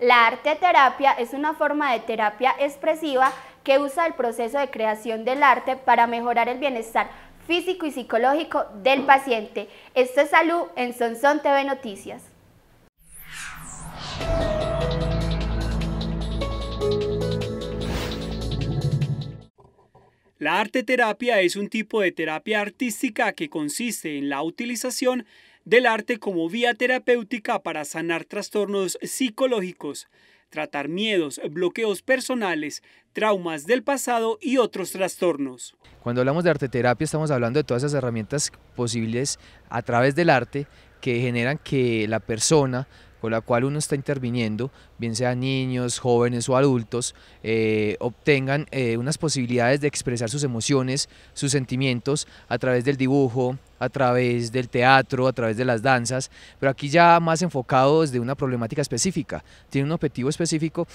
La arte terapia es una forma de terapia expresiva que usa el proceso de creación del arte para mejorar el bienestar físico y psicológico del paciente. Esto es Salud en Sonson TV Noticias. La arte terapia es un tipo de terapia artística que consiste en la utilización del arte como vía terapéutica para sanar trastornos psicológicos, tratar miedos, bloqueos personales, traumas del pasado y otros trastornos. Cuando hablamos de arteterapia estamos hablando de todas esas herramientas posibles a través del arte que generan que la persona con la cual uno está interviniendo, bien sea niños, jóvenes o adultos, eh, obtengan eh, unas posibilidades de expresar sus emociones, sus sentimientos a través del dibujo, a través del teatro, a través de las danzas, pero aquí ya más enfocado de una problemática específica. Tiene un objetivo específico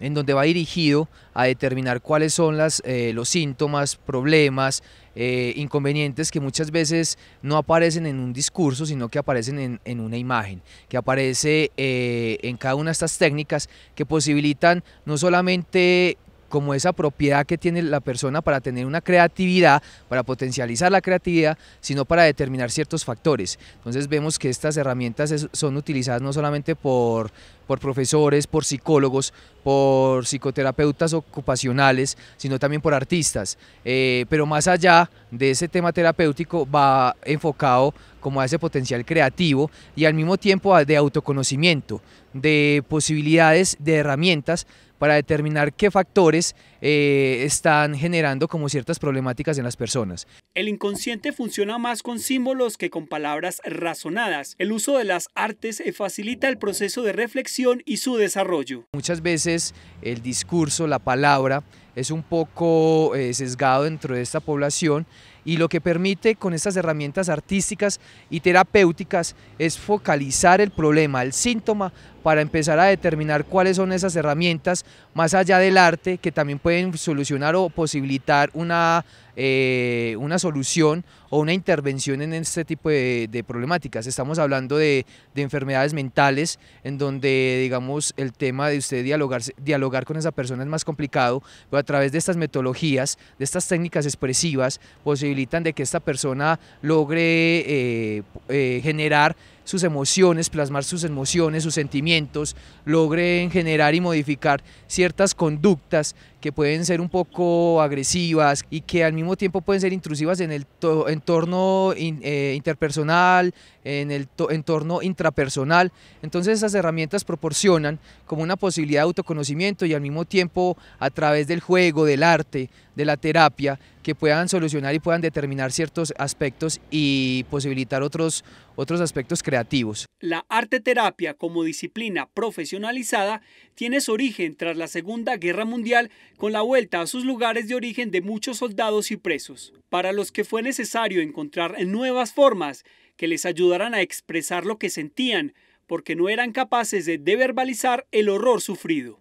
en donde va dirigido a determinar cuáles son las, eh, los síntomas, problemas, eh, inconvenientes que muchas veces no aparecen en un discurso, sino que aparecen en, una imagen, que aparece eh, en cada una de estas técnicas que posibilitan no solamente como esa propiedad que tiene la persona para tener una creatividad, para potencializar la creatividad, sino para determinar ciertos factores. Entonces vemos que estas herramientas son utilizadas no solamente por por profesores, por psicólogos, por psicoterapeutas ocupacionales, sino también por artistas. Eh, pero más allá de ese tema terapéutico va enfocado como a ese potencial creativo y al mismo tiempo de autoconocimiento, de posibilidades, de herramientas para determinar qué factores eh, están generando como ciertas problemáticas en las personas. El inconsciente funciona más con símbolos que con palabras razonadas. El uso de las artes facilita el proceso de reflexión y su desarrollo. Muchas veces el discurso, la palabra, es un poco eh, sesgado dentro de esta población y lo que permite con estas herramientas artísticas y terapéuticas es focalizar el problema, el síntoma, para empezar a determinar cuáles son esas herramientas más allá del arte que también pueden solucionar o posibilitar una eh, una solución o una intervención en este tipo de, problemáticas. Estamos hablando de, enfermedades mentales, en donde, digamos, el tema de usted dialogar, dialogar con esa persona es más complicado, pero a través de estas metodologías, de estas técnicas expresivas, posibilitan de que esta persona logre eh, eh, generar sus emociones, plasmar sus emociones, sus sentimientos, logren generar y modificar ciertas conductas que pueden ser un poco agresivas y que al mismo tiempo pueden ser intrusivas en el entorno eh, interpersonal, en el entorno intrapersonal. Entonces esas herramientas proporcionan como una posibilidad de autoconocimiento y al mismo tiempo a través del juego, del arte, de la terapia, que puedan solucionar y puedan determinar ciertos aspectos y posibilitar otros, otros aspectos creativos. La arte terapia como disciplina profesionalizada tiene su origen tras la Segunda Guerra Mundial con la vuelta a sus lugares de origen de muchos soldados y presos, para los que fue necesario encontrar nuevas formas que les ayudaran a expresar lo que sentían, porque no eran capaces de verbalizar el horror sufrido.